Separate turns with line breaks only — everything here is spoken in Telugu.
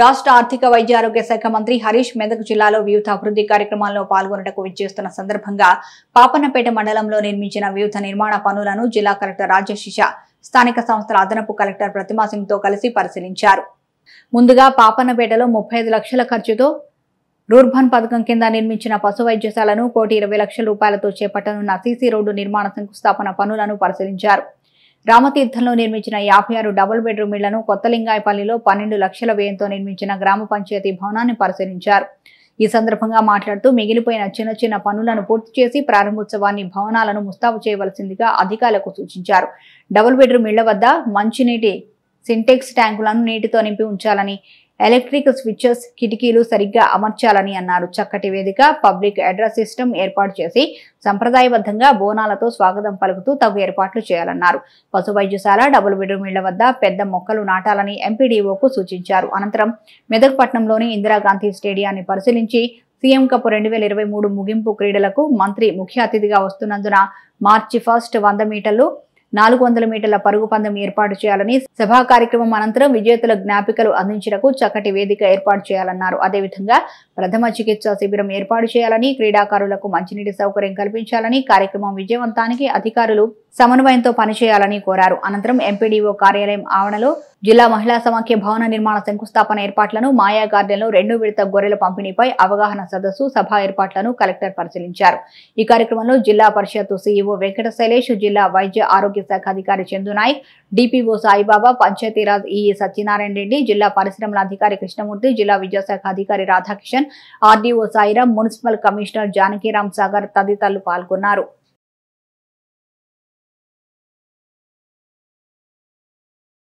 రాష్ట్ర ఆర్థిక వైద్య ఆరోగ్య శాఖ మంత్రి హరీష్ మెదక్ జిల్లాలో వివిధ అభివృద్ధి కార్యక్రమాల్లో పాల్గొనటకు విచ్చేస్తున్న సందర్భంగా పాపన్నపేట మండలంలో నిర్మించిన వివిధ నిర్మాణ పనులను జిల్లా కలెక్టర్ రాజశిష స్థానిక సంస్థల అదనపు కలెక్టర్ ప్రతిమా సింగ్తో కలిసి పరిశీలించారు ముందుగా పాపన్నపేటలో ముప్పై లక్షల ఖర్చుతో రూర్బన్ పథకం కింద నిర్మించిన పశు వైద్యశాలను కోటి ఇరవై లక్షల రూపాయలతో చేపట్టనున్న సీసీ రోడ్డు నిర్మాణ శంకుస్థాపన పనులను పరిశీలించారు రామతీర్థంలో నిర్మించిన యాభై ఆరు డబుల్ బెడ్రూమ్ ఇళ్లను కొత్తలింగాయపల్లిలో పన్నెండు లక్షల వ్యయంతో నిర్మించిన గ్రామ పంచాయతీ భవనాన్ని పరిశీలించారు ఈ సందర్భంగా మాట్లాడుతూ మిగిలిపోయిన చిన్న చిన్న పనులను పూర్తి చేసి ప్రారంభోత్సవాన్ని భవనాలను ముస్తాబు చేయవలసిందిగా అధికారులకు సూచించారు డబుల్ బెడ్రూమ్ ఇళ్ల వద్ద మంచినీటి సింటెక్స్ ట్యాంకులను నీటితో నింపి ఉంచాలని ఎలక్ట్రిక్ స్విచ్చెస్ కిటికీలు సరిగ్గా అమర్చాలని అన్నారు చక్కటి వేదిక పబ్లిక్ అడ్రస్ సిస్టమ్ ఏర్పాటు చేసి సంప్రదాయబద్ధంగా బోనాలతో స్వాగతం పలుకుతూ తగు ఏర్పాట్లు చేయాలన్నారు పశు వైద్యశాల డబుల్ బెడ్రూమ్ ఇళ్ల వద్ద పెద్ద మొక్కలు నాటాలని ఎంపీడీఓకు సూచించారు అనంతరం మెదక్పట్నంలోని ఇందిరాగాంధీ స్టేడియాన్ని పరిశీలించి సీఎం కప్ రెండు వేల ఇరవై మూడు ముగింపు క్రీడలకు మంత్రి ముఖ్య అతిథిగా వస్తున్నందున మార్చి ఫస్ట్ వంద మీటర్లు నాలుగు వందల మీటర్ల పరుగు పందెం ఏర్పాటు చేయాలని సభా కార్యక్రమం అనంతరం విజేతల జ్ఞాపికలు అందించడకు చక్కటి వేదిక ఏర్పాటు చేయాలన్నారు అదేవిధంగా ప్రథమ చికిత్స శిబిరం ఏర్పాటు చేయాలని క్రీడాకారులకు మంచినీటి సౌకర్యం కల్పించాలని కార్యక్రమం విజయవంతానికి అధికారులు సమన్వయంతో పనిచేయాలని కోరారు అనంతరం ఎంపీడీఓ కార్యాలయం ఆవరణలో జిల్లా మహిళా సమాఖ్య భవన నిర్మాణ శంకుస్థాపన ఏర్పాట్లను మాయా గార్డెన్లో రెండు విడత గొర్రెల పంపిణీపై అవగాహన సదస్సు సభ ఏర్పాట్లను కలెక్టర్ పరిశీలించారు ఈ కార్యక్రమంలో జిల్లా పరిషత్ సీఈఓ వెంకట శైలేష్ జిల్లా వైద్య ఆరోగ్య ఆరోగ్య శాఖ అధికారి చందునాయక్ డిపిఓ సాయిబాబా పంచాయతీరాజ్ ఈ సత్యనారాయణ రెడ్డి జిల్లా పరిశ్రమల అధికారి కృష్ణమూర్తి జిల్లా విద్యాశాఖ అధికారి Radhakishan RDO Sairam municipal commissioner Janakiram Sagar తదితరులు పాల్గొన్నారు